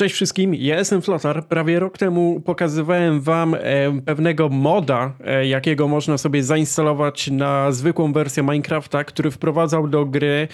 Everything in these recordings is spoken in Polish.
Cześć wszystkim, ja jestem Flotar. Prawie rok temu pokazywałem wam e, pewnego moda, e, jakiego można sobie zainstalować na zwykłą wersję Minecrafta, który wprowadzał do gry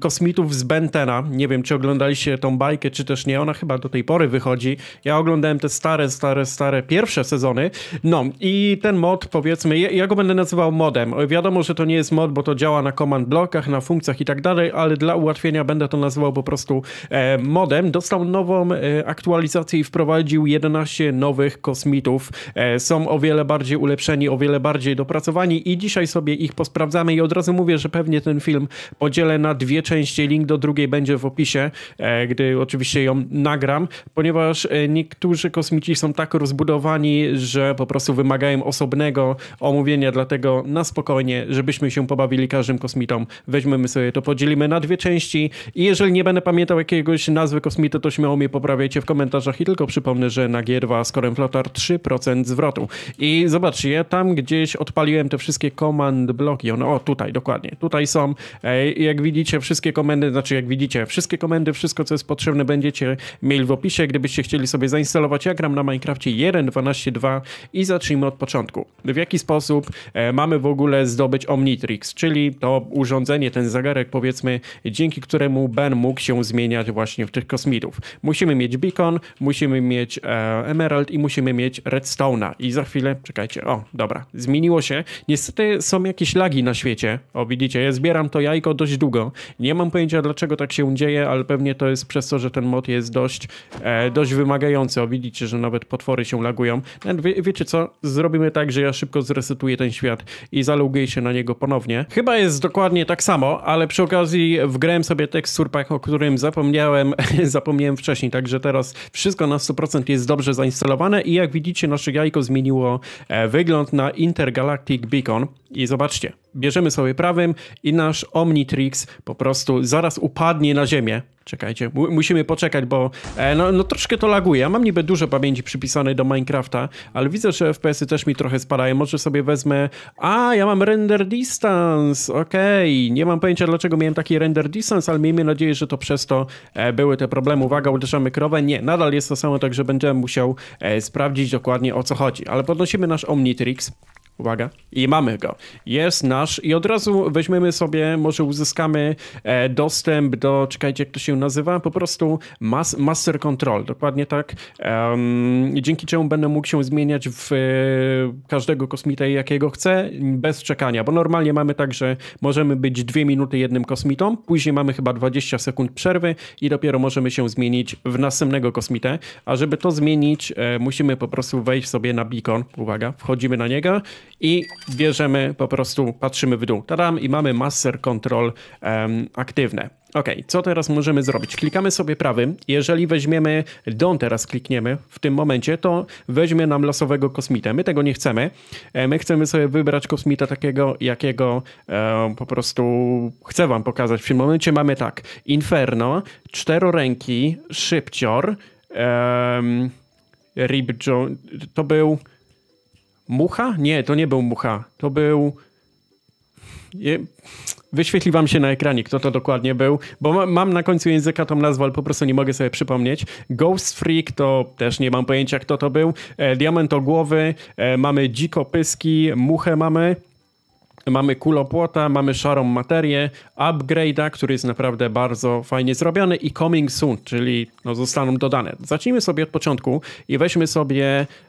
kosmitów z Bentena. Nie wiem, czy oglądaliście tą bajkę, czy też nie. Ona chyba do tej pory wychodzi. Ja oglądałem te stare, stare, stare pierwsze sezony. No i ten mod, powiedzmy, ja go będę nazywał modem. Wiadomo, że to nie jest mod, bo to działa na command blokach, na funkcjach i tak dalej, ale dla ułatwienia będę to nazywał po prostu e, modem. Dostał nową nową e, aktualizację i wprowadził 11 nowych kosmitów. E, są o wiele bardziej ulepszeni, o wiele bardziej dopracowani i dzisiaj sobie ich posprawdzamy i od razu mówię, że pewnie ten film podzielę na dwie części. Link do drugiej będzie w opisie, e, gdy oczywiście ją nagram, ponieważ niektórzy kosmici są tak rozbudowani, że po prostu wymagają osobnego omówienia, dlatego na spokojnie, żebyśmy się pobawili każdym kosmitą. Weźmiemy sobie to, podzielimy na dwie części i jeżeli nie będę pamiętał jakiegoś nazwy kosmity, to śmiało mnie poprawiajcie w komentarzach i tylko przypomnę, że na G2 z Flotar 3% zwrotu. I zobaczcie, ja tam gdzieś odpaliłem te wszystkie command bloki, one, o tutaj, dokładnie, tutaj są. jak widzicie, wszystkie komendy, znaczy jak widzicie, wszystkie komendy, wszystko co jest potrzebne będziecie mieli w opisie, gdybyście chcieli sobie zainstalować. Ja gram na Minecraftie 1.12.2 i zacznijmy od początku. W jaki sposób e, mamy w ogóle zdobyć Omnitrix, czyli to urządzenie, ten zegarek powiedzmy, dzięki któremu Ben mógł się zmieniać właśnie w tych kosmitów. Musimy mieć beacon, musimy mieć e, emerald i musimy mieć redstone'a. I za chwilę, czekajcie, o, dobra, zmieniło się. Niestety są jakieś lagi na świecie. O, widzicie, ja zbieram to jajko dość długo. Nie mam pojęcia, dlaczego tak się dzieje, ale pewnie to jest przez to, że ten mod jest dość, e, dość wymagający. O, widzicie, że nawet potwory się lagują. Wie, wiecie co? Zrobimy tak, że ja szybko zresetuję ten świat i zaloguję się na niego ponownie. Chyba jest dokładnie tak samo, ale przy okazji wgrałem sobie tekst surpach, o którym zapomniałem, zapomniałem wcześniej wcześniej, także teraz wszystko na 100% jest dobrze zainstalowane i jak widzicie nasze jajko zmieniło e, wygląd na Intergalactic Beacon i zobaczcie, bierzemy sobie prawym i nasz Omnitrix po prostu zaraz upadnie na ziemię. Czekajcie, musimy poczekać, bo e, no, no, troszkę to laguje. Ja mam niby dużo pamięci przypisanej do Minecrafta, ale widzę, że FPS-y też mi trochę spadają. Może sobie wezmę... A, ja mam render distance, okej. Okay. Nie mam pojęcia, dlaczego miałem taki render distance, ale miejmy nadzieję, że to przez to e, były te problemy. Uwaga, uderzamy krowę. Nie, nadal jest to samo, także będę musiał e, sprawdzić dokładnie o co chodzi. Ale podnosimy nasz Omnitrix. Uwaga. I mamy go. Jest nasz. I od razu weźmiemy sobie, może uzyskamy e, dostęp do, czekajcie, jak to się nazywa, po prostu mas, master control, dokładnie tak. Um, dzięki czemu będę mógł się zmieniać w e, każdego kosmita, jakiego chcę, bez czekania, bo normalnie mamy tak, że możemy być dwie minuty jednym kosmitą, później mamy chyba 20 sekund przerwy i dopiero możemy się zmienić w następnego kosmitę. A żeby to zmienić, e, musimy po prostu wejść sobie na beacon. Uwaga, wchodzimy na niego i bierzemy po prostu, patrzymy w dół, tadam i mamy master control um, aktywne. Ok, co teraz możemy zrobić? Klikamy sobie prawym. Jeżeli weźmiemy Don, teraz klikniemy w tym momencie, to weźmie nam losowego kosmitę. My tego nie chcemy. E, my chcemy sobie wybrać kosmita takiego, jakiego e, po prostu chcę wam pokazać. W tym momencie mamy tak, Inferno, czteroręki, Szybcior, Rib Rib to był Mucha? Nie, to nie był Mucha. To był... Je... Wyświetli wam się na ekranie, kto to dokładnie był, bo mam na końcu języka tą nazwę, ale po prostu nie mogę sobie przypomnieć. Ghost Freak to też nie mam pojęcia, kto to był. E, o e, mamy dzikopyski, muchę mamy. Mamy kulopłota, mamy szarą materię, upgrade'a, który jest naprawdę bardzo fajnie zrobiony i coming soon, czyli no, zostaną dodane. Zacznijmy sobie od początku i weźmy sobie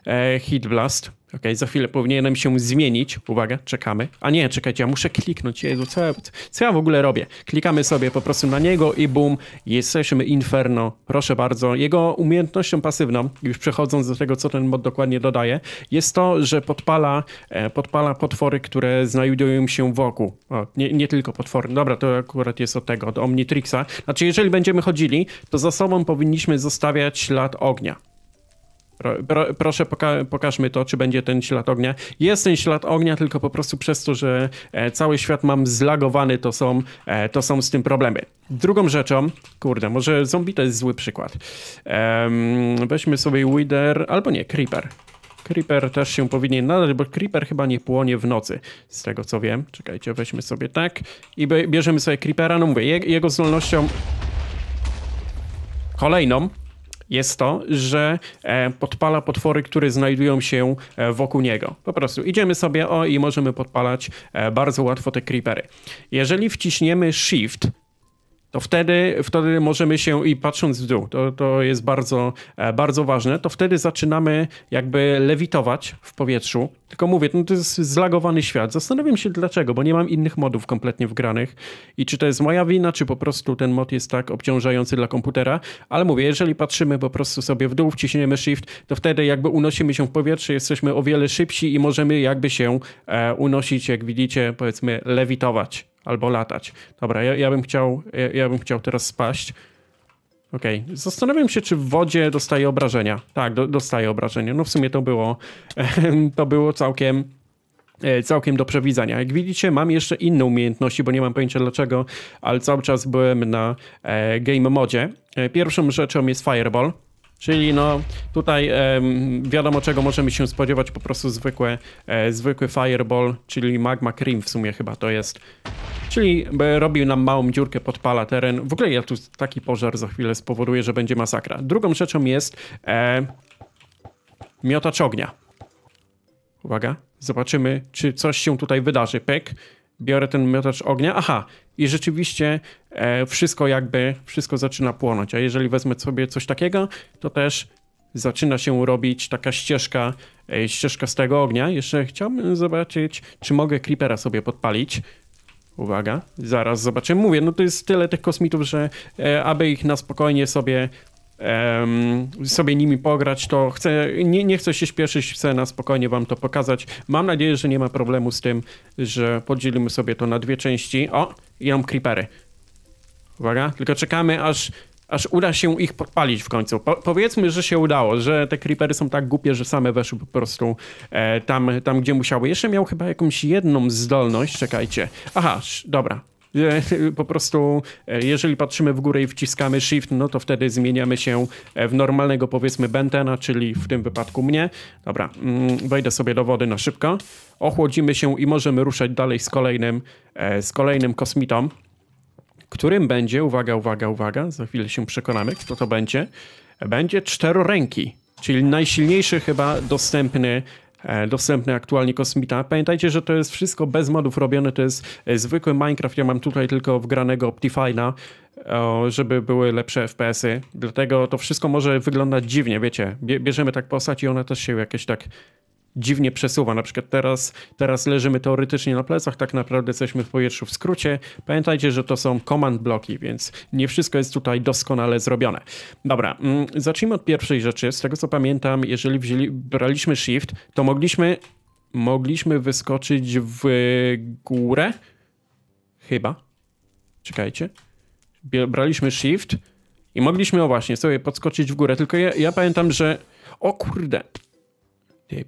e, Heat Blast. Ok, za chwilę powinienem się zmienić. Uwaga, czekamy. A nie, czekajcie, ja muszę kliknąć. Jezu, co ja, co ja w ogóle robię? Klikamy sobie po prostu na niego i boom, jesteśmy inferno. Proszę bardzo. Jego umiejętnością pasywną, już przechodząc do tego, co ten mod dokładnie dodaje, jest to, że podpala, e, podpala potwory, które znajdują się wokół. O, nie, nie tylko potwory. Dobra, to akurat jest od tego, od Omnitrixa. Znaczy, jeżeli będziemy chodzili, to za sobą powinniśmy zostawiać ślad ognia. Pro, pro, proszę, poka pokażmy to, czy będzie ten ślad ognia. Jest ten ślad ognia, tylko po prostu przez to, że e, cały świat mam zlagowany, to są, e, to są z tym problemy. Drugą rzeczą, kurde, może zombie to jest zły przykład. weźmy sobie Wither, albo nie, Creeper. Creeper też się powinien nadać, bo Creeper chyba nie płonie w nocy, z tego co wiem. Czekajcie, weźmy sobie tak i bierzemy sobie Creepera. No mówię, jego zdolnością kolejną jest to, że e, podpala potwory, które znajdują się e, wokół niego. Po prostu idziemy sobie o i możemy podpalać e, bardzo łatwo te creepery. Jeżeli wciśniemy shift, to wtedy, wtedy możemy się i patrząc w dół, to, to jest bardzo, e, bardzo ważne, to wtedy zaczynamy jakby lewitować w powietrzu. Tylko mówię, no to jest zlagowany świat. Zastanawiam się dlaczego, bo nie mam innych modów kompletnie wgranych i czy to jest moja wina, czy po prostu ten mod jest tak obciążający dla komputera, ale mówię, jeżeli patrzymy po prostu sobie w dół, wciśniemy shift, to wtedy jakby unosimy się w powietrze, jesteśmy o wiele szybsi i możemy jakby się e, unosić, jak widzicie, powiedzmy lewitować albo latać. Dobra, ja, ja bym, chciał, ja, ja, bym chciał teraz spaść. Okej, okay. zastanawiam się, czy w wodzie dostaje obrażenia. Tak, do, dostaje obrażenia. No w sumie to było, to było całkiem, e, całkiem do przewidzenia. Jak widzicie, mam jeszcze inne umiejętności, bo nie mam pojęcia dlaczego, ale cały czas byłem na e, game modzie. E, pierwszą rzeczą jest Fireball. Czyli no tutaj wiadomo czego możemy się spodziewać, po prostu zwykłe, e, zwykły fireball, czyli magma cream w sumie chyba to jest. Czyli e, robił nam małą dziurkę, podpala teren. W ogóle ja tu taki pożar za chwilę spowoduje, że będzie masakra. Drugą rzeczą jest e, miotacz ognia. Uwaga, zobaczymy czy coś się tutaj wydarzy. Pek, biorę ten miotacz ognia. Aha, i rzeczywiście e, wszystko jakby, wszystko zaczyna płonąć. A jeżeli wezmę sobie coś takiego, to też zaczyna się robić taka ścieżka, e, ścieżka z tego ognia. Jeszcze chciałbym zobaczyć, czy mogę creepera sobie podpalić. Uwaga, zaraz zobaczę. Mówię, no to jest tyle tych kosmitów, że e, aby ich na spokojnie sobie sobie nimi pograć, to chcę, nie, nie chcę się śpieszyć, chcę na spokojnie wam to pokazać. Mam nadzieję, że nie ma problemu z tym, że podzielimy sobie to na dwie części. O, idą creepery. Uwaga, tylko czekamy aż, aż uda się ich podpalić w końcu. Po, powiedzmy, że się udało, że te creepery są tak głupie, że same weszły po prostu e, tam, tam, gdzie musiały. Jeszcze miał chyba jakąś jedną zdolność, czekajcie. Aha, dobra, po prostu e, jeżeli patrzymy w górę i wciskamy shift, no to wtedy zmieniamy się e, w normalnego powiedzmy bentena, czyli w tym wypadku mnie. Dobra, mm, wejdę sobie do wody na szybko. Ochłodzimy się i możemy ruszać dalej z kolejnym, e, z kolejnym kosmitą, którym będzie, uwaga, uwaga, uwaga, za chwilę się przekonamy, kto to będzie, będzie czteroręki czyli najsilniejszy chyba dostępny E, dostępny aktualnie kosmita. Pamiętajcie, że to jest wszystko bez modów robione, to jest e, zwykły Minecraft. Ja mam tutaj tylko wgranego Optifine'a, żeby były lepsze FPS-y. Dlatego to wszystko może wyglądać dziwnie, wiecie. Bierzemy tak postać i ona też się jakieś tak dziwnie przesuwa. Na przykład teraz, teraz leżymy teoretycznie na plecach, tak naprawdę jesteśmy w powietrzu w skrócie. Pamiętajcie, że to są command bloki, więc nie wszystko jest tutaj doskonale zrobione. Dobra, mm, zacznijmy od pierwszej rzeczy. Z tego co pamiętam, jeżeli wzięli, braliśmy shift, to mogliśmy, mogliśmy wyskoczyć w górę. Chyba. Czekajcie. Braliśmy shift i mogliśmy, o właśnie, sobie podskoczyć w górę. Tylko ja, ja pamiętam, że... O kurde,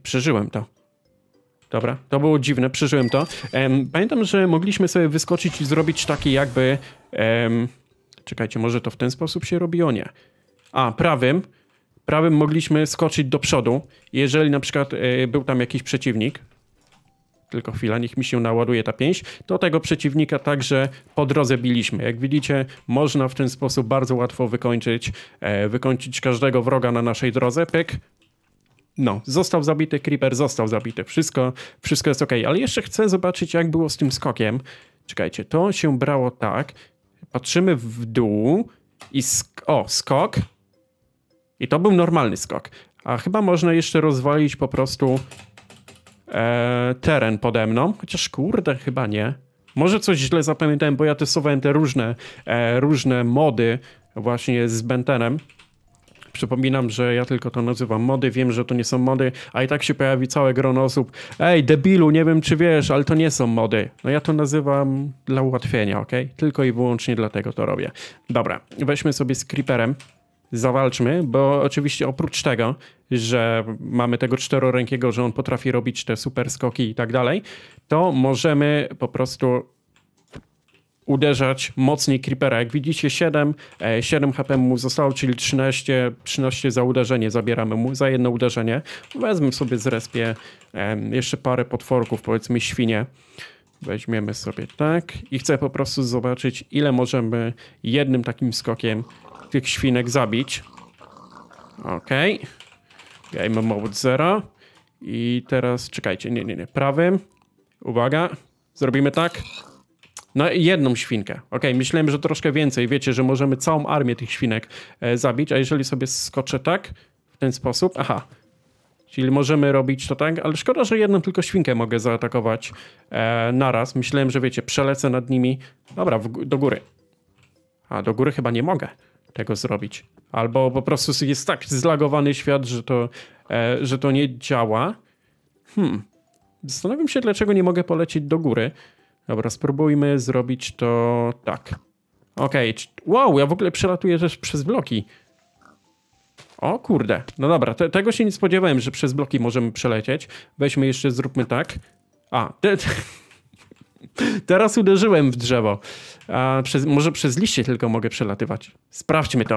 przeżyłem to. Dobra, to było dziwne, przeżyłem to. Um, pamiętam, że mogliśmy sobie wyskoczyć i zrobić taki jakby... Um, czekajcie, może to w ten sposób się robi? O nie. A, prawym. Prawym mogliśmy skoczyć do przodu, jeżeli na przykład y, był tam jakiś przeciwnik. Tylko chwila, niech mi się naładuje ta pięść. To tego przeciwnika także po drodze biliśmy. Jak widzicie, można w ten sposób bardzo łatwo wykończyć, e, wykończyć każdego wroga na naszej drodze. Pyk, no, został zabity Creeper, został zabity, wszystko, wszystko jest ok, ale jeszcze chcę zobaczyć jak było z tym skokiem. Czekajcie, to się brało tak, patrzymy w dół i sk o, skok i to był normalny skok, a chyba można jeszcze rozwalić po prostu e, teren pode mną, chociaż kurde chyba nie. Może coś źle zapamiętałem, bo ja testowałem te różne, e, różne mody właśnie z Bentenem. Przypominam, że ja tylko to nazywam mody, wiem, że to nie są mody, a i tak się pojawi całe grono osób. Ej, debilu, nie wiem czy wiesz, ale to nie są mody. No ja to nazywam dla ułatwienia, ok? Tylko i wyłącznie dlatego to robię. Dobra, weźmy sobie z creeperem zawalczmy, bo oczywiście oprócz tego, że mamy tego czterorękiego, że on potrafi robić te super skoki i tak dalej, to możemy po prostu uderzać mocniej creepera. Jak widzicie 7, 7 HP mu zostało, czyli 13, 13 za uderzenie zabieramy mu, za jedno uderzenie. Wezmę sobie z respie jeszcze parę potworków, powiedzmy świnie. Weźmiemy sobie tak i chcę po prostu zobaczyć ile możemy jednym takim skokiem tych świnek zabić. Ok. Okay. Game mode 0. I teraz czekajcie, nie, nie, nie, prawym. Uwaga, zrobimy tak. No jedną świnkę. Okej, okay, myślałem, że troszkę więcej. Wiecie, że możemy całą armię tych świnek e, zabić, a jeżeli sobie skoczę tak, w ten sposób, aha. Czyli możemy robić to tak, ale szkoda, że jedną tylko świnkę mogę zaatakować e, naraz. Myślałem, że wiecie, przelecę nad nimi. Dobra, w, do góry. A, do góry chyba nie mogę tego zrobić. Albo po prostu jest tak zlagowany świat, że to, e, że to nie działa. Hmm. Zastanawiam się, dlaczego nie mogę polecieć do góry. Dobra, spróbujmy zrobić to tak. Okej, okay. wow, ja w ogóle przelatuję też przez bloki. O kurde, no dobra, te, tego się nie spodziewałem, że przez bloki możemy przelecieć. Weźmy jeszcze, zróbmy tak. A, te, te, teraz uderzyłem w drzewo. A, przez, może przez liście tylko mogę przelatywać. Sprawdźmy to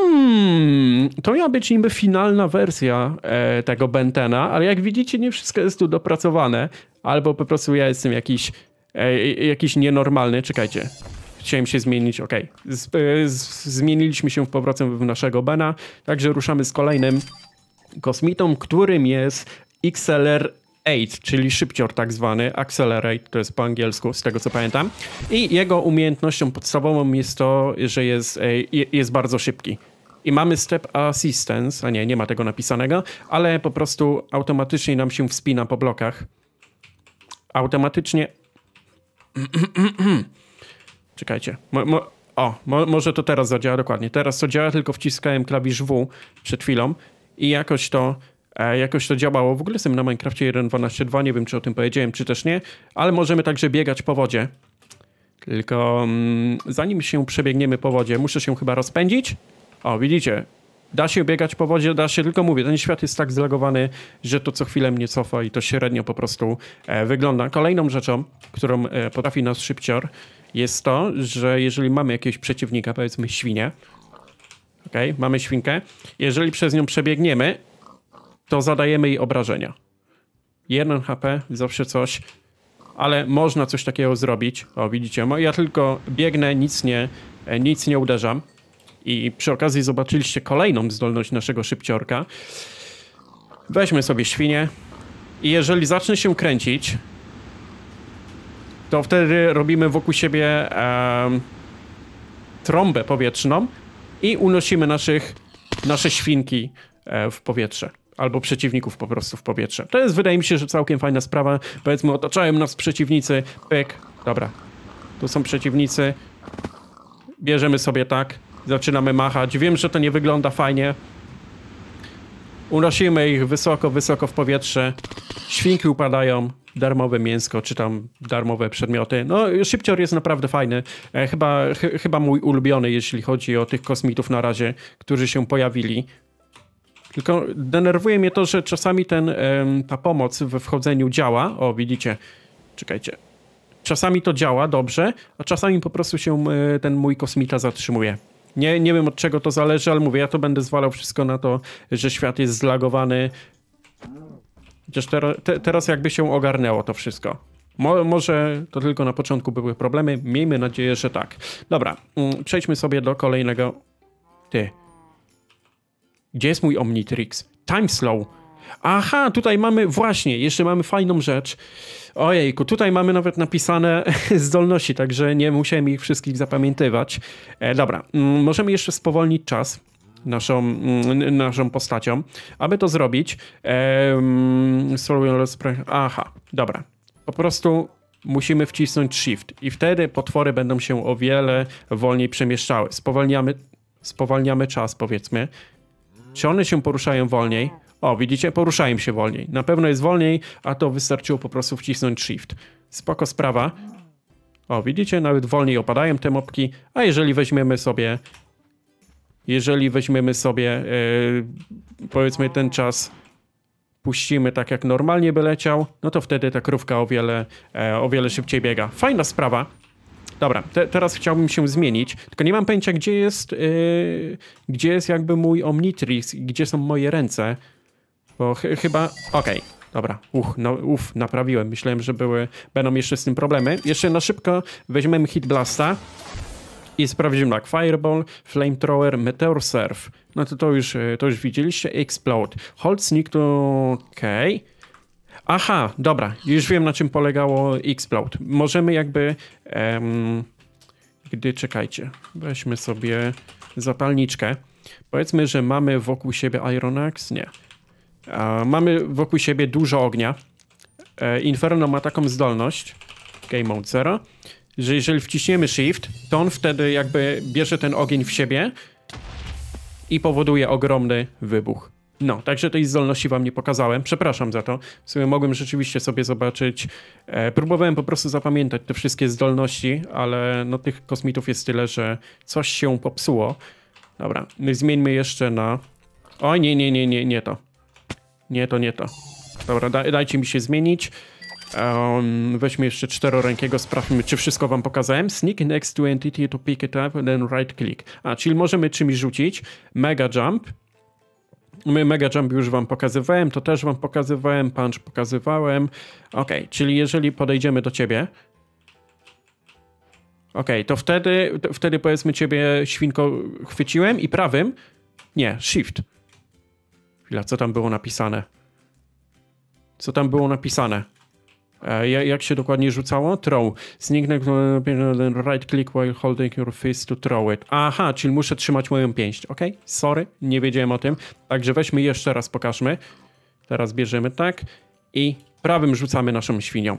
hmm, to miała być niby finalna wersja e, tego Bentena, ale jak widzicie, nie wszystko jest tu dopracowane, albo po prostu ja jestem jakiś, e, jakiś nienormalny. Czekajcie, chciałem się zmienić, ok. E, zmieniliśmy się w powrocie w naszego Bena, także ruszamy z kolejnym kosmitą, którym jest XLR 8, czyli szybcior tak zwany, accelerate, to jest po angielsku, z tego co pamiętam. I jego umiejętnością podstawową jest to, że jest, e, jest bardzo szybki. I mamy step assistance, a nie, nie ma tego napisanego, ale po prostu automatycznie nam się wspina po blokach. Automatycznie. Czekajcie. Mo, mo... o, mo, może to teraz zadziała dokładnie. Teraz to działa, tylko wciskałem klawisz W przed chwilą i jakoś to e, jakoś to działało. W ogóle jestem na Minecraftie 1.12.2, nie wiem czy o tym powiedziałem, czy też nie, ale możemy także biegać po wodzie. Tylko mm, zanim się przebiegniemy po wodzie, muszę się chyba rozpędzić. O, widzicie, da się biegać po wodzie, da się, tylko mówię, ten świat jest tak zlegowany, że to co chwilę mnie cofa i to średnio po prostu e, wygląda. Kolejną rzeczą, którą e, potrafi nas szybcior, jest to, że jeżeli mamy jakiegoś przeciwnika, powiedzmy świnię, ok, mamy świnkę, jeżeli przez nią przebiegniemy, to zadajemy jej obrażenia. 1 HP, zawsze coś, ale można coś takiego zrobić. O, widzicie, ja tylko biegnę, nic nie, e, nic nie uderzam. I przy okazji zobaczyliście kolejną zdolność naszego szybciorka. Weźmy sobie świnię i jeżeli zacznie się kręcić, to wtedy robimy wokół siebie e, trąbę powietrzną i unosimy naszych, nasze świnki e, w powietrze. Albo przeciwników po prostu w powietrze. To jest, wydaje mi się, że całkiem fajna sprawa. Powiedzmy, otaczają nas przeciwnicy. Pyk. Dobra. Tu są przeciwnicy. Bierzemy sobie tak. Zaczynamy machać. Wiem, że to nie wygląda fajnie. Unosimy ich wysoko, wysoko w powietrze. Świnki upadają, darmowe mięsko, czy tam darmowe przedmioty. No, szybcior jest naprawdę fajny. E, chyba, ch chyba mój ulubiony, jeśli chodzi o tych kosmitów na razie, którzy się pojawili. Tylko denerwuje mnie to, że czasami ten, ta pomoc we wchodzeniu działa. O, widzicie. Czekajcie. Czasami to działa dobrze, a czasami po prostu się e, ten mój kosmita zatrzymuje. Nie, nie wiem od czego to zależy, ale mówię, ja to będę zwalał wszystko na to, że świat jest zlagowany. Chociaż ter te teraz jakby się ogarnęło to wszystko. Mo może to tylko na początku były problemy. Miejmy nadzieję, że tak. Dobra, mm, przejdźmy sobie do kolejnego. Ty. Gdzie jest mój Omnitrix? Time Slow. Aha, tutaj mamy, właśnie, jeszcze mamy fajną rzecz. Ojejku, tutaj mamy nawet napisane zdolności, także nie musiałem ich wszystkich zapamiętywać. E, dobra, mm, możemy jeszcze spowolnić czas naszą, mm, naszą postacią. Aby to zrobić, e, aha, dobra. Po prostu musimy wcisnąć Shift i wtedy potwory będą się o wiele wolniej przemieszczały. Spowalniamy, spowalniamy czas, powiedzmy. Czy one się poruszają wolniej? O, widzicie, poruszają się wolniej. Na pewno jest wolniej, a to wystarczyło po prostu wcisnąć shift. Spoko sprawa. O, widzicie, nawet wolniej opadają te mopki, a jeżeli weźmiemy sobie jeżeli weźmiemy sobie yy, powiedzmy ten czas puścimy tak jak normalnie by leciał, no to wtedy ta krówka o wiele, e, o wiele szybciej biega. Fajna sprawa. Dobra, te, teraz chciałbym się zmienić, tylko nie mam pojęcia gdzie jest, yy, gdzie jest jakby mój Omnitrix, gdzie są moje ręce. Bo ch chyba... Okej. Okay. Dobra, uch, no, uf, naprawiłem. Myślałem, że były, będą jeszcze z tym problemy. Jeszcze na szybko weźmiemy Hit Blasta i sprawdzimy tak. Fireball, Flamethrower, Meteor Surf. No to to już, e, to już widzieliście. Explode. Hold Sneak to... okej. Okay. Aha, dobra, już wiem na czym polegało Explode. Możemy jakby... Em, gdy, czekajcie, weźmy sobie zapalniczkę. Powiedzmy, że mamy wokół siebie Ironax, nie. Mamy wokół siebie dużo ognia. E, Inferno ma taką zdolność, Game Mode Zero, że jeżeli wciśniemy Shift, to on wtedy jakby bierze ten ogień w siebie i powoduje ogromny wybuch. No, także tej zdolności wam nie pokazałem. Przepraszam za to. W sumie mogłem rzeczywiście sobie zobaczyć. E, próbowałem po prostu zapamiętać te wszystkie zdolności, ale no tych kosmitów jest tyle, że coś się popsuło. Dobra, zmieńmy jeszcze na... O, nie, nie, nie, nie, nie to. Nie, to nie to. Dobra, da, dajcie mi się zmienić. Um, weźmy jeszcze czterorękiego, sprawdźmy, czy wszystko wam pokazałem. Sneak next to entity to pick it up, then right click. A, czyli możemy czymś rzucić. Mega jump. My Mega Jump już wam pokazywałem, to też wam pokazywałem, Punch pokazywałem. Ok, czyli jeżeli podejdziemy do ciebie... Ok, to wtedy, to wtedy powiedzmy ciebie, świnko, chwyciłem i prawym... Nie, shift. Chwila, co tam było napisane? Co tam było napisane? E, jak się dokładnie rzucało? Throw. Zniknę right click while holding your fist to throw it. Aha, czyli muszę trzymać moją pięść. Ok, sorry, nie wiedziałem o tym. Także weźmy jeszcze raz, pokażmy. Teraz bierzemy tak i prawym rzucamy naszą świnią.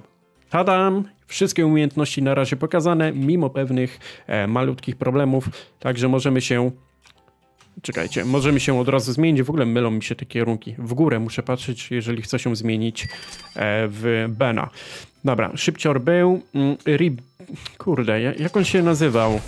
Tadam! Wszystkie umiejętności na razie pokazane, mimo pewnych e, malutkich problemów, także możemy się Czekajcie, może mi się od razu zmienić. W ogóle mylą mi się te kierunki. W górę muszę patrzeć, jeżeli chcę się zmienić e, w Bena. Dobra, szybcior był. Mm, Rib... Kurde, jak on się nazywał?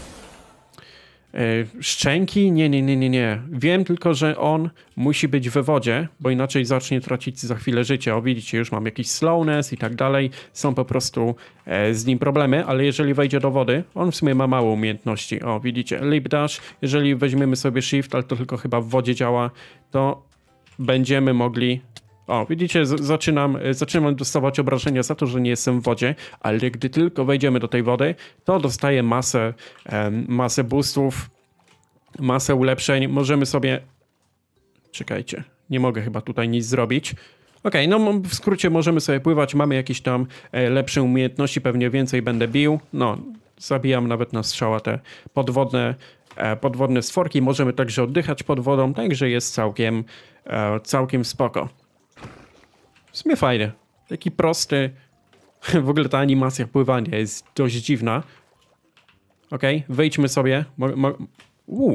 E, szczęki? Nie, nie, nie, nie, nie. Wiem tylko, że on musi być we wodzie, bo inaczej zacznie tracić za chwilę życie. O, widzicie, już mam jakiś slowness i tak dalej. Są po prostu e, z nim problemy, ale jeżeli wejdzie do wody, on w sumie ma mało umiejętności. O, widzicie, lip dash. Jeżeli weźmiemy sobie shift, ale to tylko chyba w wodzie działa, to będziemy mogli o, widzicie, zaczynam, e, zaczynam dostawać obrażenia za to, że nie jestem w wodzie, ale gdy tylko wejdziemy do tej wody, to dostaję masę, em, masę boostów, masę ulepszeń. Możemy sobie... Czekajcie, nie mogę chyba tutaj nic zrobić. Okej, okay, no w skrócie możemy sobie pływać, mamy jakieś tam e, lepsze umiejętności, pewnie więcej będę bił. No, zabijam nawet na strzała te podwodne, e, podwodne stworki. Możemy także oddychać pod wodą, także jest całkiem, całkiem spoko. W sumie fajny. Taki prosty. W ogóle ta animacja pływania jest dość dziwna. Ok, wejdźmy sobie. Mo,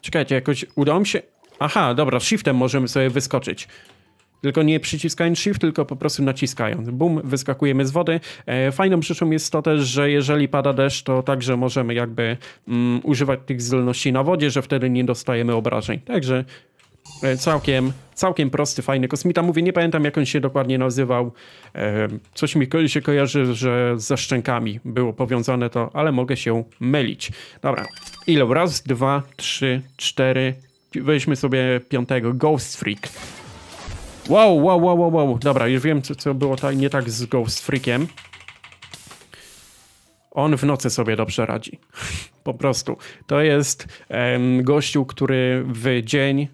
Czekajcie, jakoś udało mi się... Aha, dobra, shiftem możemy sobie wyskoczyć. Tylko nie przyciskając shift, tylko po prostu naciskając. Bum, wyskakujemy z wody. E, fajną rzeczą jest to też, że jeżeli pada deszcz, to także możemy jakby mm, używać tych zdolności na wodzie, że wtedy nie dostajemy obrażeń. Także E, całkiem, całkiem prosty, fajny kosmita. Mówię, nie pamiętam jak on się dokładnie nazywał. E, coś mi się kojarzy, że ze szczękami było powiązane to, ale mogę się mylić. Dobra, ile? Raz, dwa, trzy, cztery. Weźmy sobie piątego. Ghost Freak. Wow, wow, wow, wow, wow. Dobra, już wiem, co, co było ta, nie tak z Ghost Freakiem. On w nocy sobie dobrze radzi. Po prostu. To jest um, gościu, który w dzień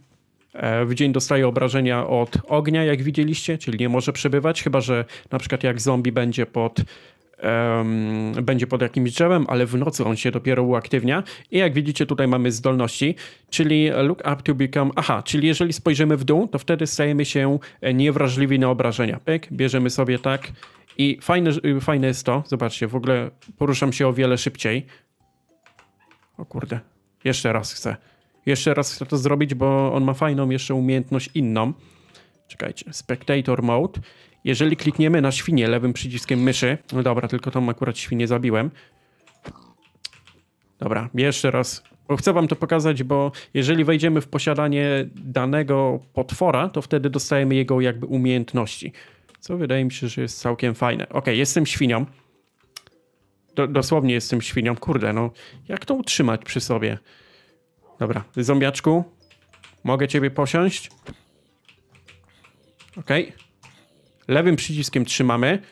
E, w dzień dostaje obrażenia od ognia, jak widzieliście, czyli nie może przebywać, chyba że na przykład jak zombie będzie pod um, będzie pod jakimś drzewem, ale w nocy on się dopiero uaktywnia. I jak widzicie, tutaj mamy zdolności, czyli look up to become... Aha, czyli jeżeli spojrzymy w dół, to wtedy stajemy się niewrażliwi na obrażenia. Pyk, bierzemy sobie tak i fajne, y, fajne jest to, zobaczcie, w ogóle poruszam się o wiele szybciej. O kurde, jeszcze raz chcę. Jeszcze raz chcę to zrobić, bo on ma fajną jeszcze umiejętność inną. Czekajcie, Spectator Mode. Jeżeli klikniemy na świnie lewym przyciskiem myszy, no dobra, tylko tą akurat świnię zabiłem. Dobra, jeszcze raz bo chcę wam to pokazać, bo jeżeli wejdziemy w posiadanie danego potwora, to wtedy dostajemy jego jakby umiejętności. Co wydaje mi się, że jest całkiem fajne. Ok, jestem świnią. Do, dosłownie jestem świnią. Kurde, no jak to utrzymać przy sobie? Dobra, zombiaczku. Mogę ciebie posiąść. Okej. Okay. Lewym przyciskiem trzymamy.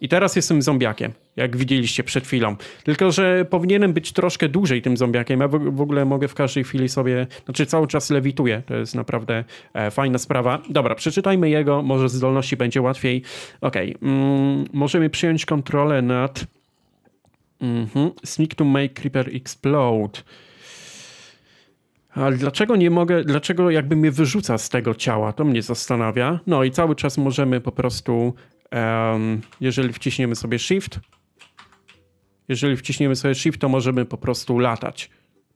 I teraz jestem zombiakiem, jak widzieliście przed chwilą. Tylko, że powinienem być troszkę dłużej tym zombiakiem. Ja w ogóle mogę w każdej chwili sobie, znaczy cały czas lewituję. To jest naprawdę e, fajna sprawa. Dobra, przeczytajmy jego, może z zdolności będzie łatwiej. Okej, okay. mm, możemy przyjąć kontrolę nad... Mhm. Sneak to make Creeper explode ale dlaczego nie mogę, dlaczego jakby mnie wyrzuca z tego ciała? To mnie zastanawia. No i cały czas możemy po prostu, um, jeżeli wciśniemy sobie Shift, jeżeli wciśniemy sobie Shift, to możemy po prostu latać.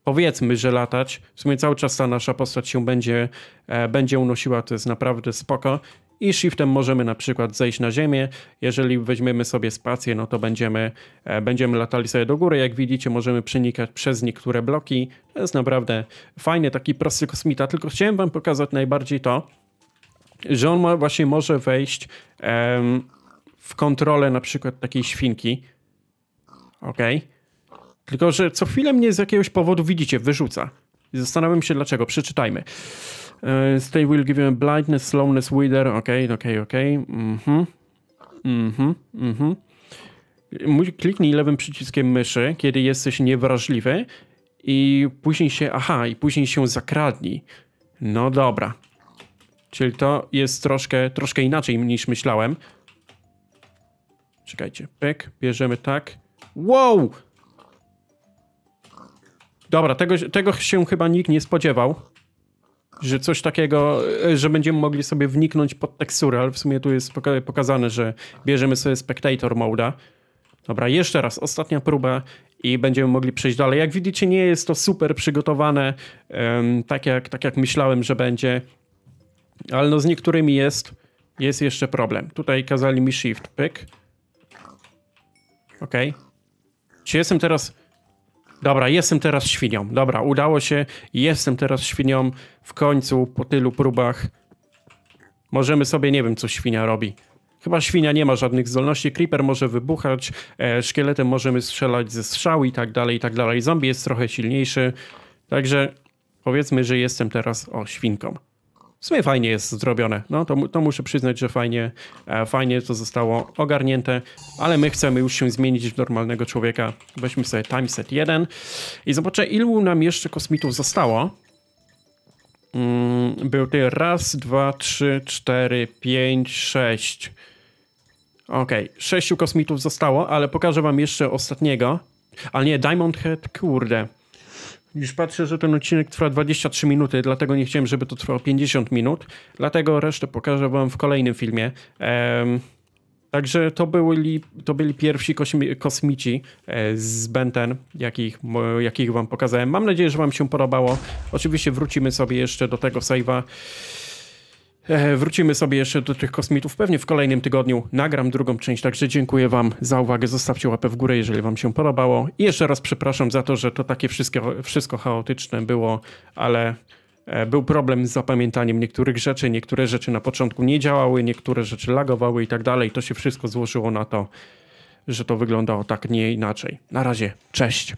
Powiedzmy, że latać. W sumie cały czas ta nasza postać się będzie, e, będzie unosiła, to jest naprawdę spoko i shiftem możemy na przykład zejść na ziemię. Jeżeli weźmiemy sobie spację, no to będziemy, e, będziemy latali sobie do góry. Jak widzicie, możemy przenikać przez niektóre bloki. To jest naprawdę fajny taki prosty kosmita, tylko chciałem wam pokazać najbardziej to, że on ma, właśnie może wejść em, w kontrolę na przykład takiej świnki. ok? Tylko, że co chwilę mnie z jakiegoś powodu widzicie, wyrzuca. Zastanawiam się dlaczego. Przeczytajmy. Stay e, will give you blindness, slowness, wither. Okej, okay, okej, okay, okej. Okay. Mhm. Mhm, mhm. Kliknij lewym przyciskiem myszy, kiedy jesteś niewrażliwy i później się, aha, i później się zakradnij. No dobra. Czyli to jest troszkę, troszkę inaczej niż myślałem. Czekajcie, pyk, bierzemy tak. Wow! Dobra, tego, tego się chyba nikt nie spodziewał że coś takiego, e, że będziemy mogli sobie wniknąć pod teksturę, ale w sumie tu jest pokazane, że bierzemy sobie spectator moda. Dobra, jeszcze raz, ostatnia próba i będziemy mogli przejść dalej. Jak widzicie, nie jest to super przygotowane, tak, jak, tak jak myślałem, że będzie, ale no z niektórymi jest, jest jeszcze problem. Tutaj kazali mi shift, pyk. Ok. Czy jestem teraz Dobra, jestem teraz świnią. Dobra, udało się. Jestem teraz świnią. W końcu, po tylu próbach, możemy sobie, nie wiem, co świnia robi. Chyba świnia nie ma żadnych zdolności. Creeper może wybuchać, e, szkieletem możemy strzelać ze strzału i tak dalej, i tak dalej. Zombie jest trochę silniejszy. Także powiedzmy, że jestem teraz, o, świnką w sumie fajnie jest zrobione. No to, to muszę przyznać, że fajnie, e, fajnie to zostało ogarnięte, ale my chcemy już się zmienić w normalnego człowieka. Weźmy sobie timeset 1 i zobaczę, ilu nam jeszcze kosmitów zostało. Mm, był ty raz, dwa, trzy, cztery, pięć, sześć. Okej, okay. sześciu kosmitów zostało, ale pokażę wam jeszcze ostatniego. Ale nie, Diamond Head, kurde. Już patrzę, że ten odcinek trwa 23 minuty, dlatego nie chciałem, żeby to trwało 50 minut. Dlatego resztę pokażę wam w kolejnym filmie. Um, także to byli, to byli pierwsi kosmi kosmici e, z Benten, jakich, jakich wam pokazałem. Mam nadzieję, że wam się podobało. Oczywiście wrócimy sobie jeszcze do tego save'a. E, wrócimy sobie jeszcze do tych kosmitów. Pewnie w kolejnym tygodniu nagram drugą część, także dziękuję Wam za uwagę. Zostawcie łapę w górę, jeżeli Wam się podobało. I jeszcze raz przepraszam za to, że to takie wszystko, wszystko chaotyczne było, ale e, był problem z zapamiętaniem niektórych rzeczy. Niektóre rzeczy na początku nie działały, niektóre rzeczy lagowały i tak dalej. To się wszystko złożyło na to, że to wyglądało tak, nie inaczej. Na razie, cześć.